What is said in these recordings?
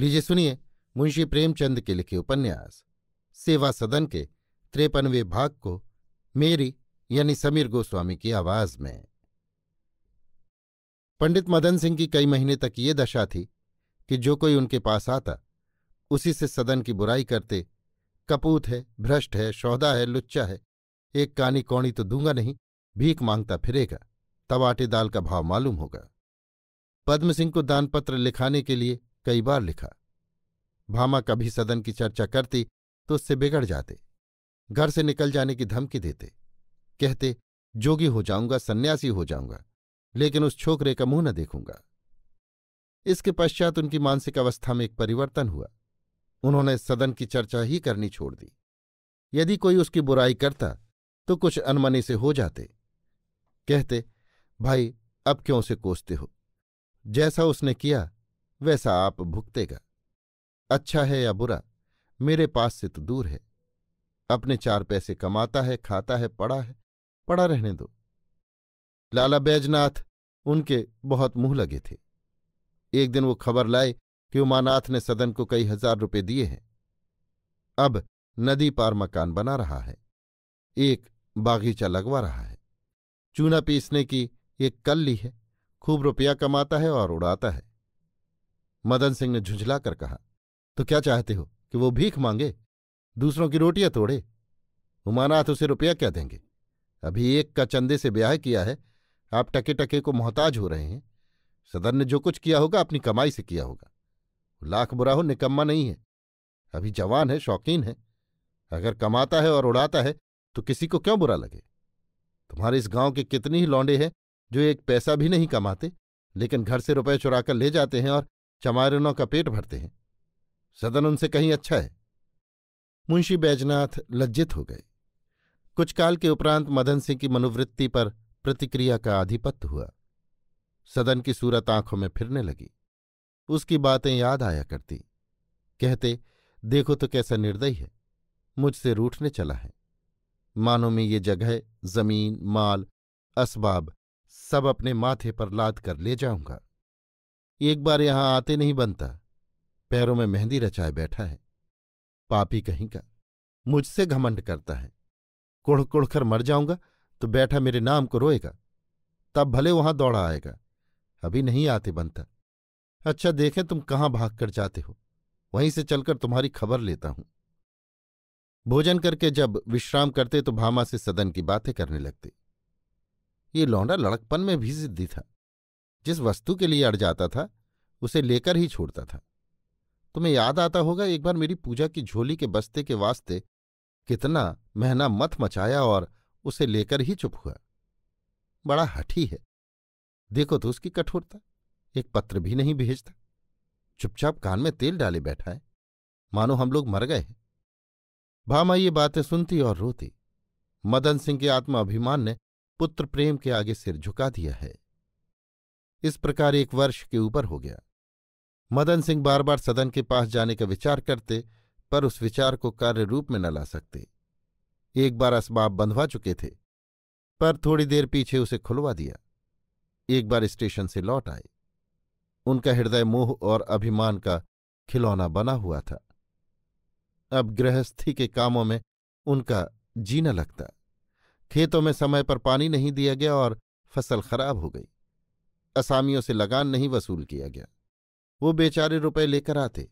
लीजिए सुनिए मुंशी प्रेमचंद के लिखे उपन्यास सेवा सदन के त्रेपनवे भाग को मेरी यानी समीर गोस्वामी की आवाज में पंडित मदन सिंह की कई महीने तक ये दशा थी कि जो कोई उनके पास आता उसी से सदन की बुराई करते कपूत है भ्रष्ट है शौदा है लुच्चा है एक कानी कौणी तो दूंगा नहीं भीख मांगता फिरेगा तब आटे दाल का भाव मालूम होगा पद्म सिंह को दानपत्र लिखाने के लिए कई बार लिखा भामा कभी सदन की चर्चा करती तो उससे बिगड़ जाते घर से निकल जाने की धमकी देते कहते जोगी हो जाऊंगा सन्यासी हो जाऊंगा लेकिन उस छोकरे का मुंह न देखूंगा इसके पश्चात उनकी मानसिक अवस्था में एक परिवर्तन हुआ उन्होंने सदन की चर्चा ही करनी छोड़ दी यदि कोई उसकी बुराई करता तो कुछ अनमने से हो जाते कहते भाई अब क्यों उसे कोसते हो जैसा उसने किया वैसा आप भुगतेगा अच्छा है या बुरा मेरे पास से तो दूर है अपने चार पैसे कमाता है खाता है पड़ा है पड़ा रहने दो लाला बैजनाथ उनके बहुत मुंह लगे थे एक दिन वो खबर लाए कि उमानाथ ने सदन को कई हजार रुपये दिए हैं अब नदी पार मकान बना रहा है एक बागीचा लगवा रहा है चूना पीसने की एक कल्ली है खूब रुपया कमाता है और उड़ाता है मदन सिंह ने झुंझलाकर कहा तो क्या चाहते हो कि वो भीख मांगे दूसरों की रोटियां तोड़े उमानाथ उसे रुपया क्या देंगे अभी एक का चंदे से ब्याह किया है आप टके टके को मोहताज हो रहे हैं सदन ने जो कुछ किया होगा अपनी कमाई से किया होगा लाख बुरा हो निकम्मा नहीं है अभी जवान है शौकीन है अगर कमाता है और उड़ाता है तो किसी को क्यों बुरा लगे तुम्हारे इस गांव के कितने ही लौंडे हैं जो एक पैसा भी नहीं कमाते लेकिन घर से रुपए चुराकर ले जाते हैं और चमारनों का पेट भरते हैं सदन उनसे कहीं अच्छा है मुंशी बैजनाथ लज्जित हो गए कुछ काल के उपरांत मदन सिंह की मनोवृत्ति पर प्रतिक्रिया का आधिपत्य हुआ सदन की सूरत आंखों में फिरने लगी उसकी बातें याद आया करती कहते देखो तो कैसा निर्दयी है मुझसे रूठने चला है मानो में ये जगह जमीन माल असबाब सब अपने माथे पर लाद कर ले जाऊंगा एक बार यहां आते नहीं बनता पैरों में मेहंदी रचाए बैठा है पापी कहीं का मुझसे घमंड करता है कुढ़ कुढ़ कर मर जाऊंगा तो बैठा मेरे नाम को रोएगा तब भले वहां दौड़ा आएगा अभी नहीं आते बनता अच्छा देखें तुम कहां भाग कर जाते हो वहीं से चलकर तुम्हारी खबर लेता हूं भोजन करके जब विश्राम करते तो भामा से सदन की बातें करने लगते ये लौंडा लड़कपन में भी जिद्दी था जिस वस्तु के लिए अड़ जाता था उसे लेकर ही छोड़ता था तुम्हें याद आता होगा एक बार मेरी पूजा की झोली के बस्ते के वास्ते कितना महना मत मचाया और उसे लेकर ही चुप हुआ बड़ा हठी है देखो तो उसकी कठोरता एक पत्र भी नहीं भेजता चुपचाप कान में तेल डाले बैठा है मानो हम लोग मर गए हैं भामा ये बातें सुनती और रोती मदन सिंह के आत्माभिमान ने पुत्र प्रेम के आगे सिर झुका दिया है इस प्रकार एक वर्ष के ऊपर हो गया मदन सिंह बार बार सदन के पास जाने का विचार करते पर उस विचार को कार्य रूप में न ला सकते एक बार असबाब बंधवा चुके थे पर थोड़ी देर पीछे उसे खुलवा दिया एक बार स्टेशन से लौट आए उनका हृदय मोह और अभिमान का खिलौना बना हुआ था अब गृहस्थी के कामों में उनका जीना लगता खेतों में समय पर पानी नहीं दिया गया और फसल खराब हो गई असामियों से लगान नहीं वसूल किया गया वो बेचारे रुपए लेकर आते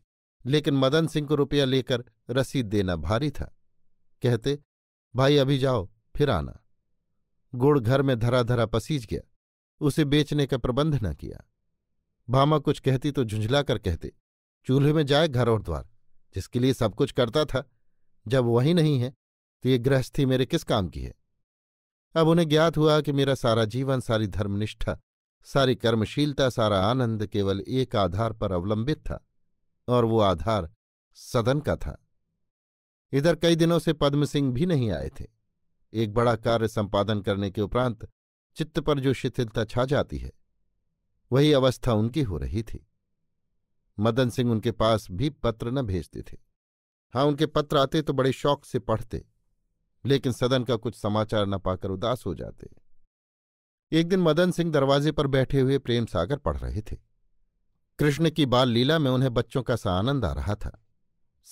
लेकिन मदन सिंह को रुपया लेकर रसीद देना भारी था कहते भाई अभी जाओ फिर आना गुड़ घर में धरा धरा पसीज गया उसे बेचने का प्रबंध न किया भामा कुछ कहती तो झुंझला कर कहते चूल्हे में जाए घर और द्वार जिसके लिए सब कुछ करता था जब वही नहीं है तो ये गृहस्थी मेरे किस काम की है अब उन्हें ज्ञात हुआ कि मेरा सारा जीवन सारी धर्मनिष्ठा सारी कर्मशीलता सारा आनंद केवल एक आधार पर अवलंबित था और वो आधार सदन का था इधर कई दिनों से पद्म सिंह भी नहीं आए थे एक बड़ा कार्य संपादन करने के उपरांत चित्त पर जो शिथिलता छा जाती है वही अवस्था उनकी हो रही थी मदन सिंह उनके पास भी पत्र न भेजते थे हाँ उनके पत्र आते तो बड़े शौक से पढ़ते लेकिन सदन का कुछ समाचार न पाकर उदास हो जाते एक दिन मदन सिंह दरवाजे पर बैठे हुए प्रेम सागर पढ़ रहे थे कृष्ण की बाल लीला में उन्हें बच्चों का सा आनंद आ रहा था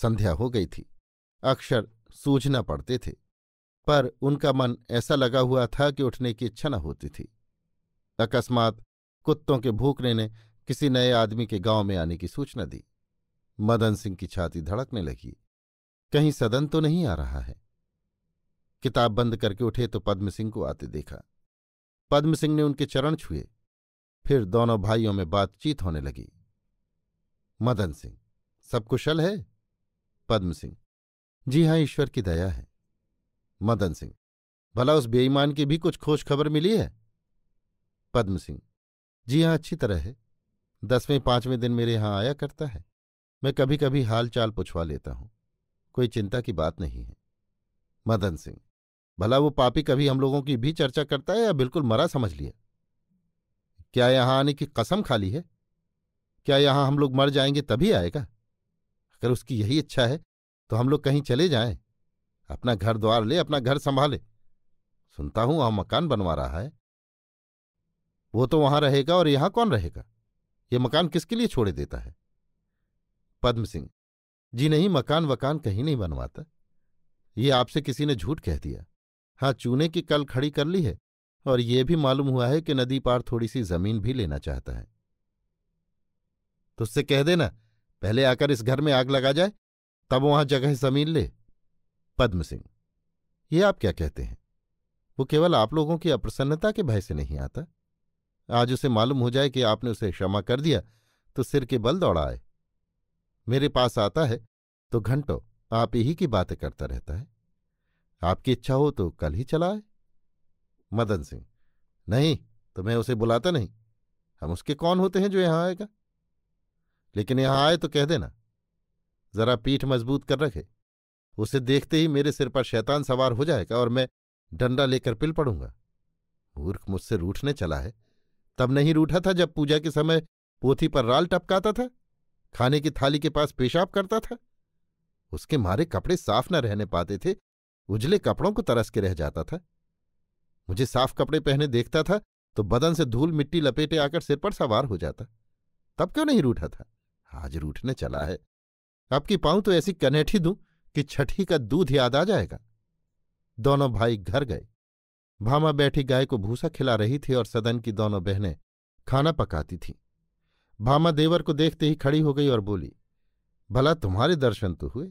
संध्या हो गई थी अक्षर सूझना पड़ते थे पर उनका मन ऐसा लगा हुआ था कि उठने की इच्छा न होती थी अकस्मात कुत्तों के भूखने ने किसी नए आदमी के गांव में आने की सूचना दी मदन सिंह की छाती धड़कने लगी कहीं सदन तो नहीं आ रहा है किताब बंद करके उठे तो पद्म सिंह को आते देखा पद्म सिंह ने उनके चरण छुए फिर दोनों भाइयों में बातचीत होने लगी मदन सिंह सब कुशल है पद्म सिंह जी हाँ ईश्वर की दया है मदन सिंह भला उस बेईमान की भी कुछ खोज खबर मिली है पद्म सिंह जी हाँ अच्छी तरह है दसवें पांचवें दिन मेरे यहां आया करता है मैं कभी कभी हाल चाल लेता हूं कोई चिंता की बात नहीं है मदन सिंह भला वो पापी कभी हम लोगों की भी चर्चा करता है या बिल्कुल मरा समझ लिया क्या यहां आने की कसम खाली है क्या यहां हम लोग मर जाएंगे तभी आएगा अगर उसकी यही इच्छा है तो हम लोग कहीं चले जाएं अपना घर द्वार ले अपना घर संभाले सुनता हूं वहां मकान बनवा रहा है वो तो वहां रहेगा और यहां कौन रहेगा ये मकान किसके लिए छोड़े देता है पद्म सिंह जी नहीं मकान वकान कहीं नहीं बनवाता ये आपसे किसी ने झूठ कह दिया हाँ चूने की कल खड़ी कर ली है और ये भी मालूम हुआ है कि नदी पार थोड़ी सी जमीन भी लेना चाहता है तुझसे तो कह देना पहले आकर इस घर में आग लगा जाए तब वहां जगह जमीन ले पद्म सिंह ये आप क्या कहते हैं वो केवल आप लोगों की अप्रसन्नता के भय से नहीं आता आज उसे मालूम हो जाए कि आपने उसे क्षमा कर दिया तो सिर के बल दौड़ा आए मेरे पास आता है तो घंटों आप ही की बातें करता रहता है आपकी इच्छा हो तो कल ही चला आए मदन सिंह नहीं तो मैं उसे बुलाता नहीं हम उसके कौन होते हैं जो यहां आएगा लेकिन यहां आए तो कह देना जरा पीठ मजबूत कर रखे उसे देखते ही मेरे सिर पर शैतान सवार हो जाएगा और मैं डंडा लेकर पिल पड़ूंगा मूर्ख मुझसे रूठने चला है तब नहीं रूठा था जब पूजा के समय पोथी पर राल टपकाता था खाने की थाली के पास पेशाब करता था उसके मारे कपड़े साफ न रहने पाते थे उजले कपड़ों को तरस के रह जाता था मुझे साफ कपड़े पहने देखता था तो बदन से धूल मिट्टी लपेटे आकर सिर पर सवार हो जाता तब क्यों नहीं रूठा था आज रूठने चला है आपकी पाऊं तो ऐसी कनेठी दूं कि छठी का दूध याद आ जाएगा दोनों भाई घर गए भामा बैठी गाय को भूसा खिला रही थी और सदन की दोनों बहनें खाना पकाती थीं भामा देवर को देखते ही खड़ी हो गई और बोली भला तुम्हारे दर्शन तो हुए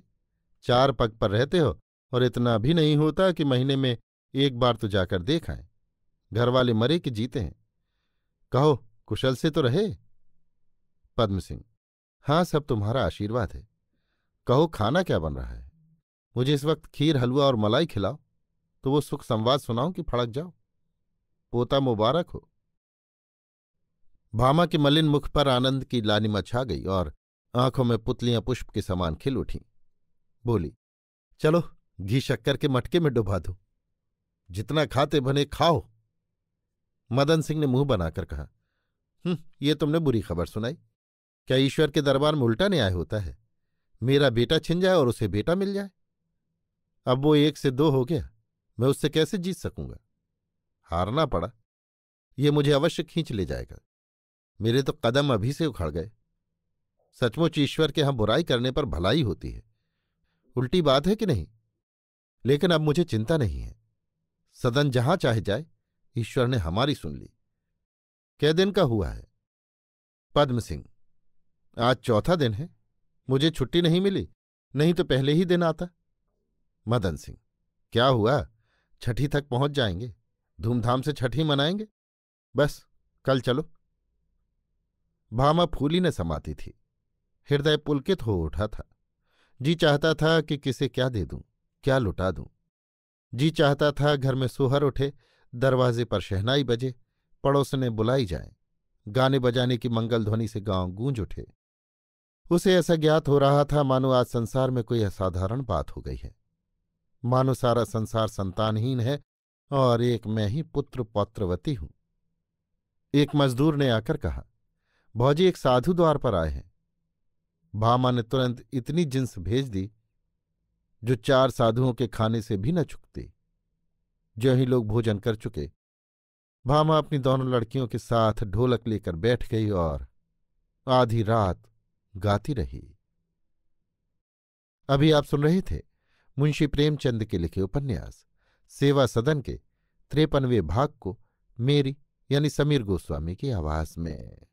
चार पग पर रहते हो और इतना भी नहीं होता कि महीने में एक बार तो जाकर देख आए घर वाले मरे कि जीते हैं कहो कुशल से तो रहे पद्म सिंह हाँ सब तुम्हारा आशीर्वाद है कहो खाना क्या बन रहा है मुझे इस वक्त खीर हलवा और मलाई खिलाओ तो वो सुख संवाद सुनाओ कि फड़क जाओ पोता मुबारक हो भामा के मलिन मुख पर आनंद की लानिमा छा गई और आंखों में पुतलियां पुष्प के समान खिल उठी बोली चलो घी शक्कर के मटके में डुबा दो जितना खाते बने खाओ मदन सिंह ने मुंह बनाकर कहा हम्म, ये तुमने बुरी खबर सुनाई क्या ईश्वर के दरबार में उल्टा न्याय होता है मेरा बेटा छिन जाए और उसे बेटा मिल जाए अब वो एक से दो हो गया मैं उससे कैसे जीत सकूंगा हारना पड़ा ये मुझे अवश्य खींच ले जाएगा मेरे तो कदम अभी से उखड़ गए सचमुच ईश्वर के यहां बुराई करने पर भलाई होती है उल्टी बात है कि नहीं लेकिन अब मुझे चिंता नहीं है सदन जहां चाहे जाए ईश्वर ने हमारी सुन ली कै दिन का हुआ है पद्म सिंह आज चौथा दिन है मुझे छुट्टी नहीं मिली नहीं तो पहले ही दिन आता मदन सिंह क्या हुआ छठी तक पहुंच जाएंगे धूमधाम से छठी मनाएंगे बस कल चलो भामा फूली ने समाती थी हृदय पुलकित हो उठा था जी चाहता था कि किसे क्या दे दूं क्या लुटा दूं जी चाहता था घर में सुहर उठे दरवाजे पर शहनाई बजे पड़ोस ने बुलाई जाए गाने बजाने की मंगल ध्वनि से गांव गूंज उठे उसे ऐसा ज्ञात हो रहा था मानो आज संसार में कोई असाधारण बात हो गई है मानो सारा संसार संतानहीन है और एक मैं ही पुत्र पौत्रवती हूं एक मजदूर ने आकर कहा भौजी एक साधु द्वार पर आए हैं भामा ने तुरंत इतनी जिन्स भेज दी जो चार साधुओं के खाने से भी न चुकते जो ही लोग भोजन कर चुके भामा अपनी दोनों लड़कियों के साथ ढोलक लेकर बैठ गई और आधी रात गाती रही अभी आप सुन रहे थे मुंशी प्रेमचंद के लिखे उपन्यास सेवा सदन के त्रेपनवे भाग को मेरी यानी समीर गोस्वामी की आवाज में